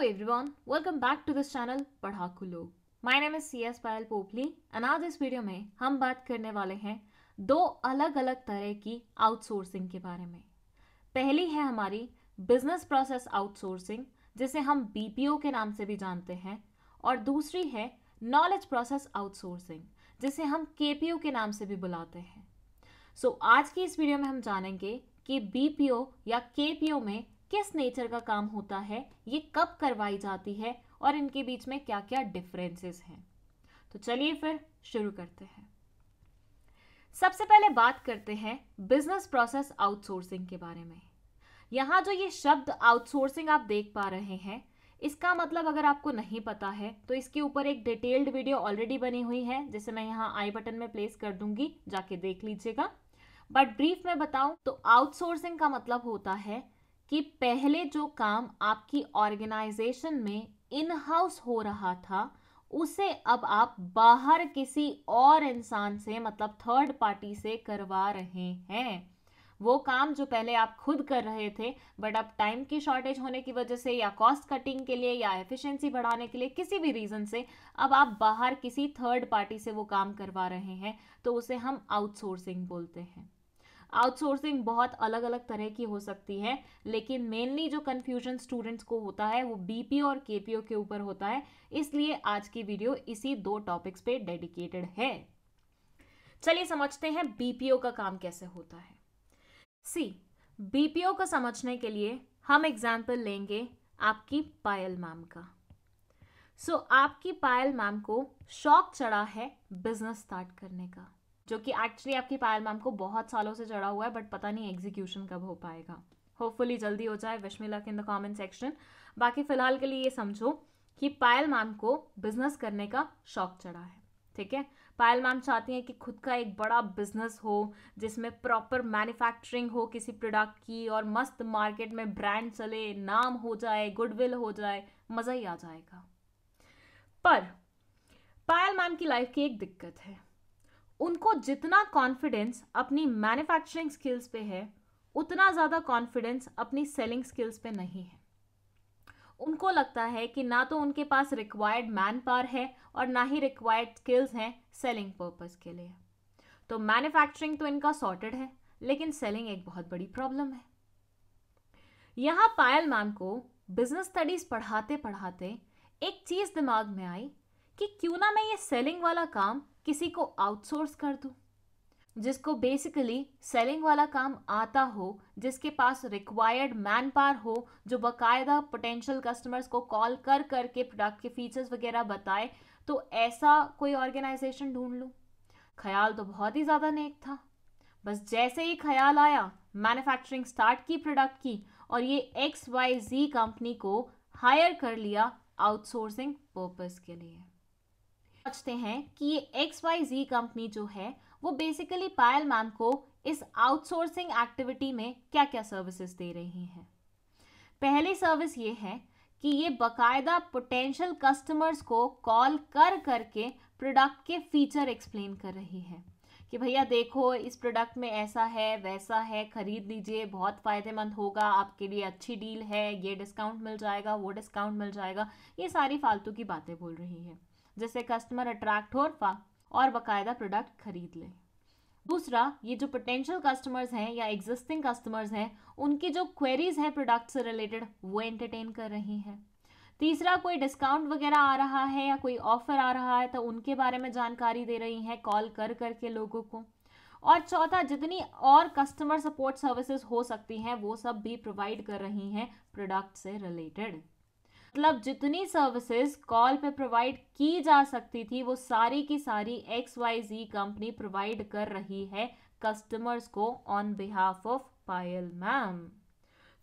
Hello everyone welcome back to this channel Padhaku Log my name is C S Payal Popli and आज इस video में हम बात करने वाले हैं दो अलग अलग तरह की आउटसोर्सिंग के बारे में पहली है हमारी बिजनेस प्रोसेस आउटसोर्सिंग जिसे हम बीपीओ के नाम से भी जानते हैं और दूसरी है नॉलेज प्रोसेस आउटसोर्सिंग जिसे हम के के नाम से भी बुलाते हैं सो so, आज की इस वीडियो में हम जानेंगे कि बी या के में किस नेचर का काम होता है ये कब करवाई जाती है और इनके बीच में क्या क्या डिफरेंसेस हैं तो चलिए फिर शुरू करते हैं सबसे पहले बात करते हैं बिजनेस प्रोसेस आउटसोर्सिंग के बारे में यहाँ जो ये शब्द आउटसोर्सिंग आप देख पा रहे हैं इसका मतलब अगर आपको नहीं पता है तो इसके ऊपर एक डिटेल्ड वीडियो ऑलरेडी बनी हुई है जिसे मैं यहाँ आई बटन में प्लेस कर दूंगी जाके देख लीजिएगा बट ब्रीफ में बताऊं तो आउटसोर्सिंग का मतलब होता है कि पहले जो काम आपकी ऑर्गेनाइजेशन में इन हाउस हो रहा था उसे अब आप बाहर किसी और इंसान से मतलब थर्ड पार्टी से करवा रहे हैं वो काम जो पहले आप खुद कर रहे थे बट अब टाइम की शॉर्टेज होने की वजह से या कॉस्ट कटिंग के लिए या एफिशिएंसी बढ़ाने के लिए किसी भी रीज़न से अब आप बाहर किसी थर्ड पार्टी से वो काम करवा रहे हैं तो उसे हम आउटसोर्सिंग बोलते हैं आउटसोर्सिंग बहुत अलग अलग तरह की हो सकती है लेकिन मेनली जो कन्फ्यूजन स्टूडेंट्स को होता है वो बीपीओ और केपीओ के ऊपर होता है इसलिए आज की वीडियो इसी दो टॉपिक्स पे डेडिकेटेड है चलिए समझते हैं बीपीओ का काम कैसे होता है सी बीपीओ को समझने के लिए हम एग्जाम्पल लेंगे आपकी पायल मैम का सो so, आपकी पायल मैम को शौक चढ़ा है बिजनेस स्टार्ट करने का जो कि एक्चुअली आपकी पायल मैम को बहुत सालों से चढ़ा हुआ है बट पता नहीं एग्जीक्यूशन कब हो पाएगा होपफुली जल्दी हो जाए wish luck in the comment section बाकी फ़िलहाल के लिए ये समझो कि पायल मैम को बिजनेस करने का शौक चढ़ा है ठीक है पायल मैम चाहती हैं कि खुद का एक बड़ा बिजनेस हो जिसमें प्रॉपर मैन्युफैक्चरिंग हो किसी प्रोडक्ट की और मस्त मार्केट में ब्रांड चले नाम हो जाए गुडविल हो जाए मज़ा ही आ जाएगा पर पायल मैम की लाइफ की एक दिक्कत है उनको जितना कॉन्फिडेंस अपनी मैन्युफैक्चरिंग स्किल्स पे है उतना ज़्यादा कॉन्फिडेंस अपनी सेलिंग स्किल्स पे नहीं है उनको लगता है कि ना तो उनके पास रिक्वायर्ड मैन पावर है और ना ही रिक्वायर्ड स्किल्स हैं सेलिंग पर्पज़ के लिए तो मैन्युफैक्चरिंग तो इनका सॉर्टेड है लेकिन सेलिंग एक बहुत बड़ी प्रॉब्लम है यहाँ पायल मैम को बिजनेस स्टडीज़ पढ़ाते पढ़ाते एक चीज़ दिमाग में आई कि क्यों ना मैं ये सेलिंग वाला काम किसी को आउटसोर्स कर दूँ जिसको बेसिकली सेलिंग वाला काम आता हो जिसके पास रिक्वायर्ड मैन पावर हो जो बाकायदा पोटेंशियल कस्टमर्स को कॉल कर करके प्रोडक्ट के फीचर्स वगैरह बताए तो ऐसा कोई ऑर्गेनाइजेशन ढूंढ लूँ ख्याल तो बहुत ही ज़्यादा नेक था बस जैसे ही ख्याल आया मैन्युफैक्चरिंग स्टार्ट की प्रोडक्ट की और ये एक्स वाई जी कंपनी को हायर कर लिया आउटसोर्सिंग पर्पज़ के लिए सोचते हैं कि ये एक्स वाई जी कंपनी जो है वो बेसिकली पायल मैम को इस आउटसोर्सिंग एक्टिविटी में क्या क्या सर्विसेज दे रही हैं पहली सर्विस ये है कि ये बकायदा पोटेंशियल कस्टमर्स को कॉल कर करके प्रोडक्ट के फीचर एक्सप्लेन कर रही है कि भैया देखो इस प्रोडक्ट में ऐसा है वैसा है ख़रीद लीजिए बहुत फ़ायदेमंद होगा आपके लिए अच्छी डील है ये डिस्काउंट मिल जाएगा वो डिस्काउंट मिल जाएगा ये सारी फालतू की बातें बोल रही है जिससे कस्टमर अट्रैक्ट हो और बाकायदा प्रोडक्ट खरीद ले दूसरा ये जो पोटेंशियल कस्टमर्स हैं या एग्जिस्टिंग कस्टमर्स हैं उनकी जो क्वेरीज हैं प्रोडक्ट से रिलेटेड वो एंटरटेन कर रही हैं तीसरा कोई डिस्काउंट वगैरह आ रहा है या कोई ऑफर आ रहा है तो उनके बारे में जानकारी दे रही हैं कॉल कर करके लोगों को और चौथा जितनी और कस्टमर सपोर्ट सर्विसेज हो सकती हैं वो सब भी प्रोवाइड कर रही हैं प्रोडक्ट से रिलेटेड मतलब जितनी सर्विसेज कॉल पे प्रोवाइड की जा सकती थी वो सारी की सारी X Y Z company provide कर रही है कस्टमर्स को on behalf of Payal ma'am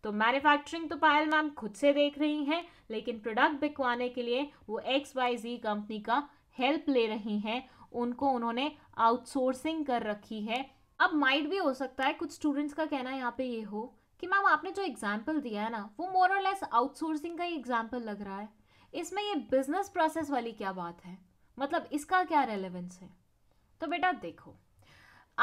तो मैन्युफैक्चरिंग तो पायल मैम खुद से देख रही हैं लेकिन प्रोडक्ट बिकवाने के लिए वो एक्स वाई जी कंपनी का हेल्प ले रही हैं उनको उन्होंने आउटसोर्सिंग कर रखी है अब माइंड भी हो सकता है कुछ स्टूडेंट्स का कहना यहाँ पे ये हो कि मैम आपने जो एग्जाम्पल दिया है ना वो मोर और लेस आउटसोर्सिंग का ही एग्जाम्पल लग रहा है इसमें ये बिजनेस प्रोसेस वाली क्या बात है मतलब इसका क्या रेलेवेंस है तो बेटा देखो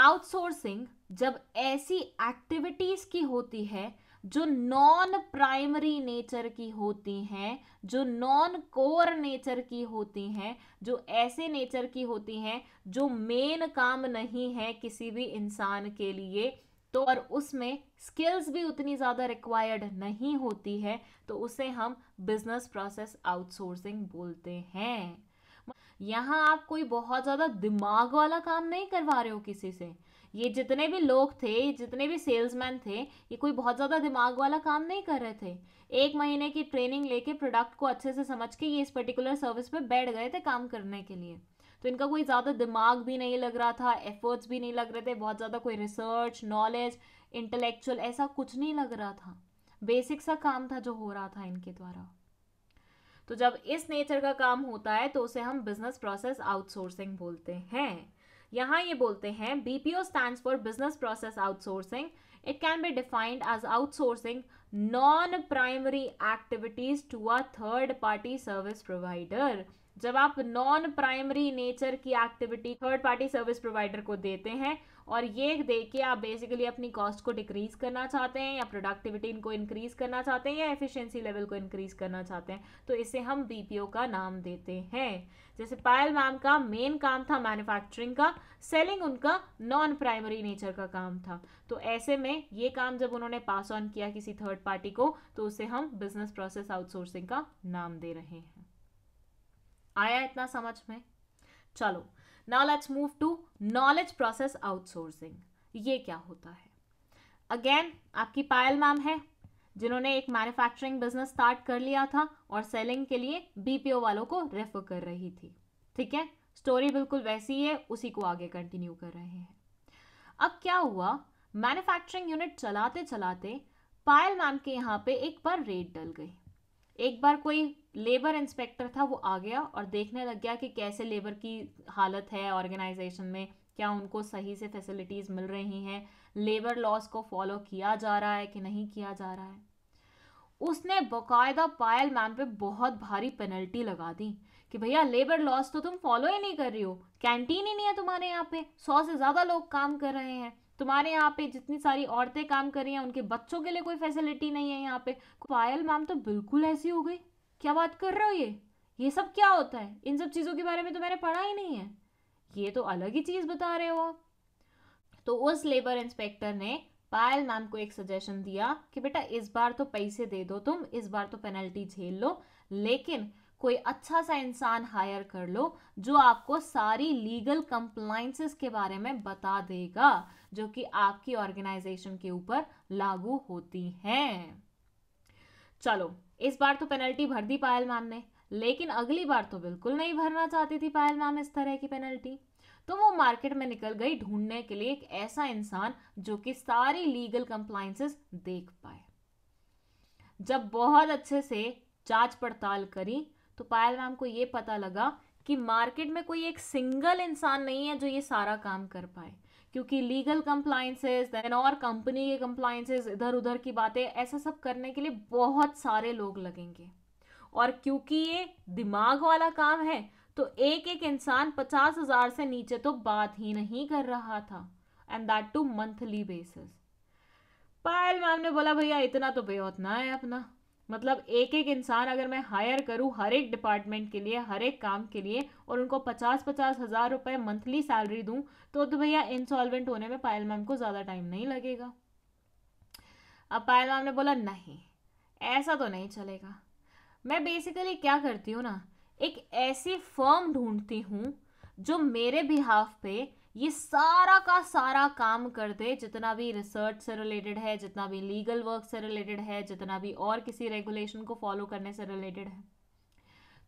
आउटसोर्सिंग जब ऐसी एक्टिविटीज़ की होती है जो नॉन प्राइमरी नेचर की होती हैं जो नॉन कोर नेचर की होती हैं जो ऐसे नेचर की होती हैं जो मेन काम नहीं है किसी भी इंसान के लिए तो और उसमें स्किल्स भी उतनी ज़्यादा रिक्वायर्ड नहीं होती है तो उसे हम बिजनेस प्रोसेस आउटसोर्सिंग बोलते हैं यहाँ आप कोई बहुत ज़्यादा दिमाग वाला काम नहीं करवा रहे हो किसी से ये जितने भी लोग थे जितने भी सेल्समैन थे ये कोई बहुत ज़्यादा दिमाग वाला काम नहीं कर रहे थे एक महीने की ट्रेनिंग लेके प्रोडक्ट को अच्छे से समझ के ये इस पर्टिकुलर सर्विस पे बैठ गए थे काम करने के लिए तो इनका कोई ज़्यादा दिमाग भी नहीं लग रहा था एफर्ट्स भी नहीं लग रहे थे बहुत ज़्यादा कोई रिसर्च नॉलेज इंटेलेक्चुअल ऐसा कुछ नहीं लग रहा था बेसिक सा काम था जो हो रहा था इनके द्वारा तो जब इस नेचर का काम होता है तो उसे हम बिजनेस प्रोसेस आउटसोर्सिंग बोलते हैं यहाँ ये बोलते हैं B P O stand for business process outsourcing it can be defined as outsourcing non primary activities to a third party service provider जब आप नॉन प्राइमरी नेचर की activity third party service provider को देते हैं और ये दे के आप बेसिकली अपनी कॉस्ट को डिक्रीज करना चाहते हैं या प्रोडक्टिविटी इनको इंक्रीज करना चाहते हैं या एफिशिएंसी लेवल को इंक्रीज करना चाहते हैं तो इसे हम बीपीओ का नाम देते हैं जैसे पायल मैम का मेन काम था मैन्युफैक्चरिंग का सेलिंग उनका नॉन प्राइमरी नेचर का काम था तो ऐसे में ये काम जब उन्होंने पास ऑन किया किसी थर्ड पार्टी को तो उसे हम बिजनेस प्रोसेस आउटसोर्सिंग का नाम दे रहे हैं आया इतना समझ में चलो now let's move to knowledge process outsourcing ये क्या होता है अगेन आपकी पायल मैम है जिन्होंने एक मैन्युफैक्चरिंग बिजनेस स्टार्ट कर लिया था और सेलिंग के लिए बीपीओ वालों को रेफर कर रही थी ठीक है स्टोरी बिल्कुल वैसी ही है उसी को आगे कंटिन्यू कर रहे हैं अब क्या हुआ मैन्युफैक्चरिंग यूनिट चलाते चलाते पायल मैम के यहाँ पे एक बार रेट डल गई एक बार कोई लेबर इंस्पेक्टर था वो आ गया और देखने लग गया कि कैसे लेबर की हालत है ऑर्गेनाइजेशन में क्या उनको सही से फैसिलिटीज़ मिल रही हैं लेबर लॉस को फॉलो किया जा रहा है कि नहीं किया जा रहा है उसने बाकायदा पायल मैम पे बहुत भारी पेनल्टी लगा दी कि भैया लेबर लॉस तो तुम फॉलो ही नहीं कर रही हो कैंटीन ही नहीं है तुम्हारे यहाँ पे सौ से ज़्यादा लोग काम कर रहे हैं तुम्हारे यहाँ पे जितनी सारी औरतें काम कर रही हैं उनके बच्चों के लिए कोई फैसिलिटी नहीं है यहाँ पे पायल मैम तो बिल्कुल ऐसी हो गई क्या बात कर रहे हो ये ये सब क्या होता है इन सब चीज़ों के बारे में तो मैंने पढ़ा ही नहीं है ये तो अलग ही चीज़ बता रहे हो तो उस लेबर इंस्पेक्टर ने पायल मैम को एक सजेशन दिया कि बेटा इस बार तो पैसे दे दो तुम इस बार तो पेनल्टी झेल लो लेकिन कोई अच्छा सा इंसान हायर कर लो जो आपको सारी लीगल कंप्लाइंसेस के बारे में बता देगा जो कि आपकी ऑर्गेनाइजेशन के ऊपर लागू होती हैं चलो इस बार तो पेनल्टी भर दी पायल मैम ने लेकिन अगली बार तो बिल्कुल नहीं भरना चाहती थी पायल मैम इस तरह की पेनल्टी तो वो मार्केट में निकल गई ढूंढने के लिए एक ऐसा इंसान जो कि सारी लीगल कंप्लाइंसेस देख पाए जब बहुत अच्छे से जांच पड़ताल करी तो पायल मैम को ये पता लगा कि मार्केट में कोई एक सिंगल इंसान नहीं है जो ये सारा काम कर पाए क्योंकि लीगल कंप्लाइंसेज देन और कंपनी के कंप्लाइंसेज इधर उधर की बातें ऐसा सब करने के लिए बहुत सारे लोग लगेंगे और क्योंकि ये दिमाग वाला काम है तो एक एक इंसान पचास हजार से नीचे तो बात ही नहीं कर रहा था and that too monthly basis Payal ma'am ने बोला भैया इतना तो बेहतना है अपना मतलब एक एक इंसान अगर मैं हायर करूँ हर एक डिपार्टमेंट के लिए हर एक काम के लिए और उनको पचास पचास हज़ार रुपये मंथली सैलरी दूँ तो तो भैया इंसॉल्वेंट होने में पायल मैम को ज़्यादा टाइम नहीं लगेगा अब पायल मैम ने बोला नहीं ऐसा तो नहीं चलेगा मैं बेसिकली क्या करती हूँ ना एक ऐसी फर्म ढूंढती हूँ जो मेरे बिहाफ पे ये सारा का सारा काम कर दे जितना भी रिसर्च से रिलेटेड है जितना भी लीगल वर्क से रिलेटेड है जितना भी और किसी रेगुलेशन को फॉलो करने से रिलेटेड है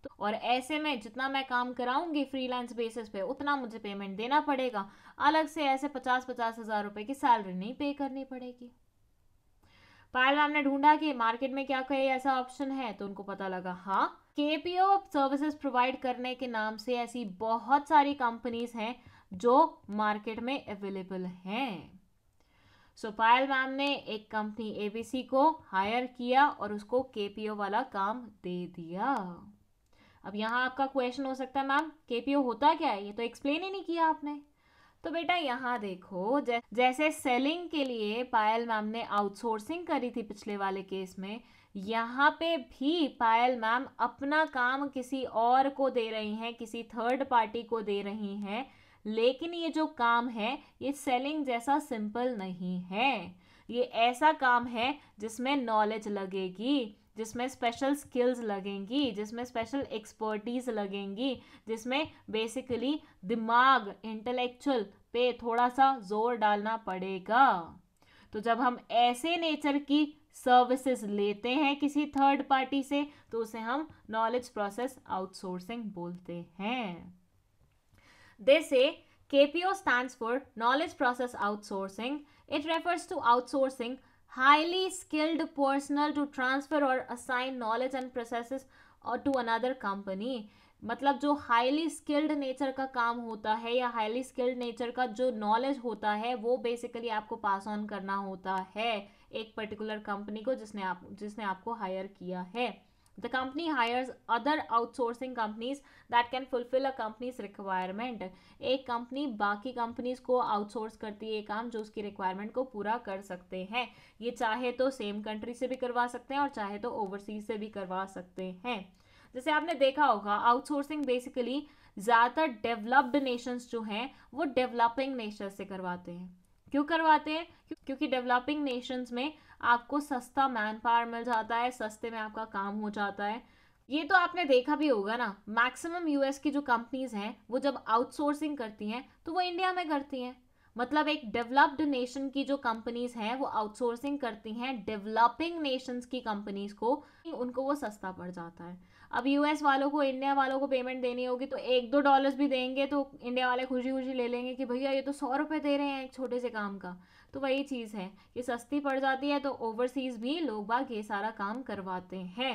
तो और ऐसे में जितना मैं काम कराऊंगी फ्रीलांस बेसिस पे उतना मुझे पेमेंट देना पड़ेगा अलग से ऐसे पचास पचास हज़ार रुपए की सैलरी नहीं पे करनी पड़ेगी पायल मैम ने ढूंढा कि मार्केट में क्या कोई ऐसा ऑप्शन है तो उनको पता लगा हाँ के सर्विसेज प्रोवाइड करने के नाम से ऐसी बहुत सारी कंपनीज हैं जो मार्केट में अवेलेबल हैं सो so, पायल मैम ने एक कंपनी एबीसी को हायर किया और उसको केपीओ वाला काम दे दिया अब यहाँ आपका क्वेश्चन हो सकता है मैम केपीओ होता क्या है ये तो एक्सप्लेन ही नहीं किया आपने तो बेटा यहाँ देखो जैसे सेलिंग के लिए पायल मैम ने आउटसोर्सिंग करी थी पिछले वाले केस में यहाँ पे भी पायल मैम अपना काम किसी और को दे रही हैं किसी थर्ड पार्टी को दे रही हैं लेकिन ये जो काम है ये सेलिंग जैसा सिंपल नहीं है ये ऐसा काम है जिसमें नॉलेज लगेगी जिसमें स्पेशल स्किल्स लगेंगी जिसमें स्पेशल एक्सपर्टीज लगेंगी जिसमें बेसिकली दिमाग इंटेलेक्चुअल पे थोड़ा सा जोर डालना पड़ेगा तो जब हम ऐसे नेचर की सर्विसेज लेते हैं किसी थर्ड पार्टी से तो उसे हम नॉलेज प्रोसेस आउटसोर्सिंग बोलते हैं They say KPO stands for Knowledge Process Outsourcing. It refers to outsourcing highly skilled personnel to transfer or assign knowledge and processes or to another company. मतलब जो highly skilled nature का काम होता है या highly skilled nature का जो knowledge होता है वो बेसिकली आपको पास ऑन करना होता है एक पर्टिकुलर कंपनी को जिसने आप जिसने आपको हायर किया है The company hires other outsourcing companies that can fulfill a company's requirement. ek company baaki companies ko outsource karti hai kaam jo uski requirement ko pura kar sakte hain ye chahe to same country se bhi karwa sakte hain aur chahe to overseas se bhi karwa sakte hain jaise aapne dekha hoga outsourcing basically ज़्यादातर developed nations जो हैं वो developing nation से करवाते हैं क्यों करवाते हैं क्योंकि डेवलपिंग नेशंस में आपको सस्ता मैन पावर मिल जाता है सस्ते में आपका काम हो जाता है ये तो आपने देखा भी होगा ना मैक्सिमम यूएस की जो कंपनीज हैं वो जब आउटसोर्सिंग करती हैं तो वो इंडिया में करती हैं मतलब एक डेवलप्ड नेशन की जो कंपनीज हैं वो आउटसोर्सिंग करती हैं डेवलपिंग नेशंस की कंपनीज को उनको वो सस्ता पड़ जाता है अब यूएस वालों को इंडिया वालों को पेमेंट देनी होगी तो एक दो डॉलर्स भी देंगे तो इंडिया वाले खुशी खुशी ले लेंगे कि भैया ये तो सौ रुपये दे रहे हैं एक छोटे से काम का तो वही चीज़ है कि सस्ती पड़ जाती है तो ओवरसीज़ भी लोग बाग ये सारा काम करवाते हैं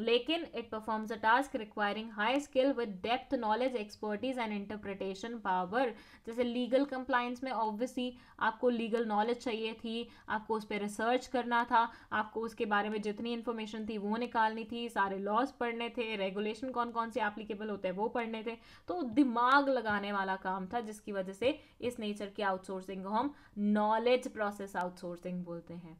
लेकिन it performs a task requiring high skill with depth knowledge expertise and interpretation power जैसे लीगल कंप्लाइंस में ऑब्वियसली आपको लीगल नॉलेज चाहिए थी आपको उस पर रिसर्च करना था आपको उसके बारे में जितनी इन्फॉर्मेशन थी वो निकालनी थी सारे लॉज पढ़ने थे रेगुलेशन कौन कौन से एप्लीकेबल होते हैं वो पढ़ने थे तो दिमाग लगाने वाला काम था जिसकी वजह से इस नेचर की आउटसोर्सिंग को हम नॉलेज प्रोसेस आउटसोर्सिंग बोलते हैं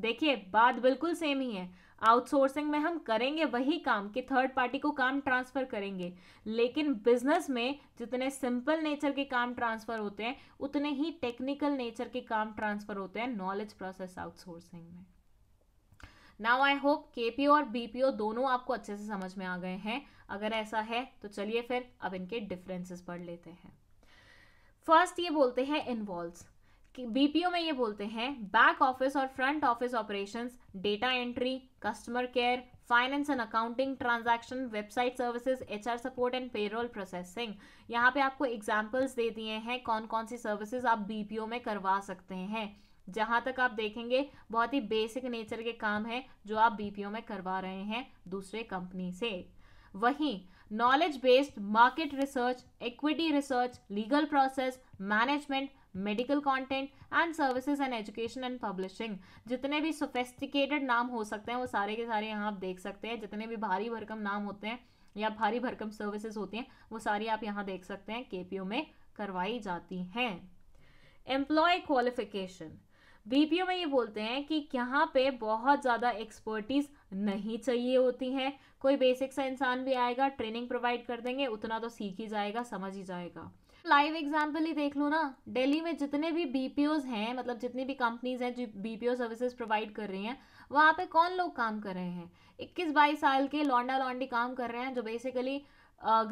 देखिए बात बिल्कुल सेम ही है आउटसोर्सिंग में हम करेंगे वही काम कि थर्ड पार्टी को काम ट्रांसफ़र करेंगे लेकिन बिजनेस में जितने सिंपल नेचर के काम ट्रांसफ़र होते हैं उतने ही टेक्निकल नेचर के काम ट्रांसफ़र होते हैं नॉलेज प्रोसेस आउटसोर्सिंग में नाउ आई होप के और बी दोनों आपको अच्छे से समझ में आ गए हैं अगर ऐसा है तो चलिए फिर अब इनके डिफरेंसेस पढ़ लेते हैं फर्स्ट ये बोलते हैं इन्वॉल्व बीपीओ में ये बोलते हैं बैक ऑफिस और front office operations data entry customer care finance and accounting transaction website services HR support and payroll processing यहाँ पे आपको एग्जाम्पल्स दे दिए हैं कौन कौन सी सर्विसेज आप बीपीओ में करवा सकते हैं जहाँ तक आप देखेंगे बहुत ही बेसिक नेचर के काम हैं जो आप बीपीओ में करवा रहे हैं दूसरे कंपनी से वहीं knowledge based market research equity research legal process management medical content and services and education and publishing जितने भी सोफेस्टिकेटेड नाम हो सकते हैं वो सारे के सारे यहाँ आप देख सकते हैं जितने भी भारी भरकम नाम होते हैं या भारी भरकम सर्विसेज होती हैं वो सारी आप यहाँ देख सकते हैं के में करवाई जाती हैं एम्प्लॉय क्वालिफिकेशन बीपीओ में ये बोलते हैं कि यहाँ पे बहुत ज़्यादा एक्सपर्टीज़ नहीं चाहिए होती हैं कोई बेसिक सा इंसान भी आएगा ट्रेनिंग प्रोवाइड कर देंगे उतना तो सीख ही जाएगा समझ ही जाएगा लाइव एग्जाम्पल ही देख लो ना दिल्ली में जितने भी बीपीओज हैं मतलब जितनी भी कंपनीज हैं जो बीपीओ सर्विसेज प्रोवाइड कर रही हैं वहाँ पे कौन लोग काम कर रहे हैं इक्कीस बाईस साल के लौंडा लौंडी काम कर रहे हैं जो बेसिकली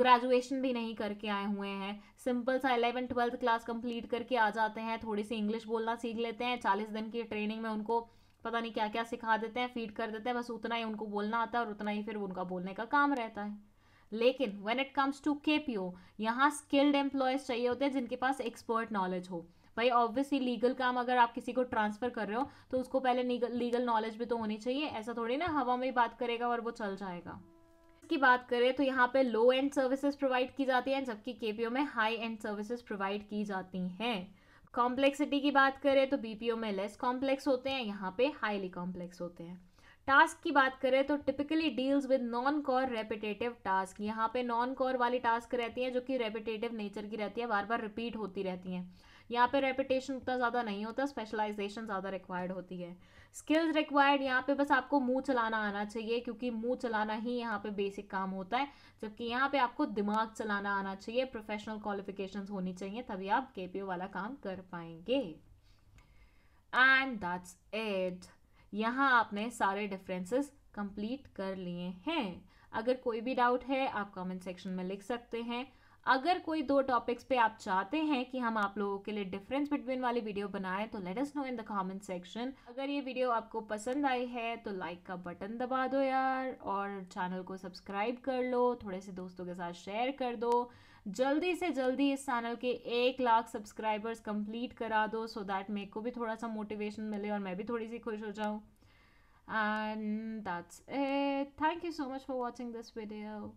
ग्रेजुएशन uh, भी नहीं करके आए हुए हैं सिंपल सा इलेवन ट्वेल्थ क्लास कंप्लीट करके आ जाते हैं थोड़ी सी इंग्लिश बोलना सीख लेते हैं चालीस दिन की ट्रेनिंग में उनको पता नहीं क्या क्या सिखा देते हैं फीड कर देते हैं बस उतना ही उनको बोलना आता है और उतना ही फिर उनका बोलने का काम रहता है लेकिन when it comes to K P O यहाँ स्किल्ड एम्प्लॉयज़ चाहिए होते हैं जिनके पास एक्सपर्ट नॉलेज हो भाई ऑब्वियसली लीगल काम अगर आप किसी को ट्रांसफर कर रहे हो तो उसको पहले लीगल नॉलेज भी तो होनी चाहिए ऐसा थोड़ी ना हवा में ही बात करेगा और वो चल जाएगा की बात करें तो यहाँ पे लो एंड सर्विसेज प्रोवाइड की जाती हैं जबकि केपीओ में हाई एंड सर्विसेज प्रोवाइड की जाती हैं कॉम्प्लेक्सिटी की बात करें तो बीपीओ में लेस कॉम्प्लेक्स होते हैं यहाँ पे हाईली कॉम्प्लेक्स होते हैं टास्क की बात करें तो typically deals with non core repetitive task यहाँ पे नॉन कॉर वाली टास्क रहती हैं जो कि रेपिटेटिव नेचर की रहती है बार बार रिपीट होती रहती हैं यहाँ पे रेपिटेशन उतना ज़्यादा नहीं होता स्पेशलाइजेशन ज़्यादा रिक्वायर्ड होती है स्किल्स रिक्वायर्ड यहाँ पे बस आपको मुंह चलाना आना चाहिए क्योंकि मुंह चलाना ही यहाँ पे बेसिक काम होता है जबकि यहाँ पे आपको दिमाग चलाना आना चाहिए प्रोफेशनल क्वालिफिकेशंस होनी चाहिए तभी आप केपीओ वाला काम कर पाएंगे एंड दैट्स इट यहाँ आपने सारे डिफरेंसेस कंप्लीट कर लिए हैं अगर कोई भी डाउट है आप कमेंट सेक्शन में लिख सकते हैं अगर कोई दो टॉपिक्स पे आप चाहते हैं कि हम आप लोगों के लिए डिफरेंस बिटवीन वाली वीडियो बनाएं तो let us know in the comment section अगर ये वीडियो आपको पसंद आई है तो लाइक का बटन दबा दो यार और चैनल को सब्सक्राइब कर लो थोड़े से दोस्तों के साथ शेयर कर दो जल्दी से जल्दी इस चैनल के एक लाख सब्सक्राइबर्स कंप्लीट करा दो सो दैट मेरे को भी थोड़ा सा मोटिवेशन मिले और मैं भी थोड़ी सी खुश हो जाऊँ and that's a thank you so much for watching this video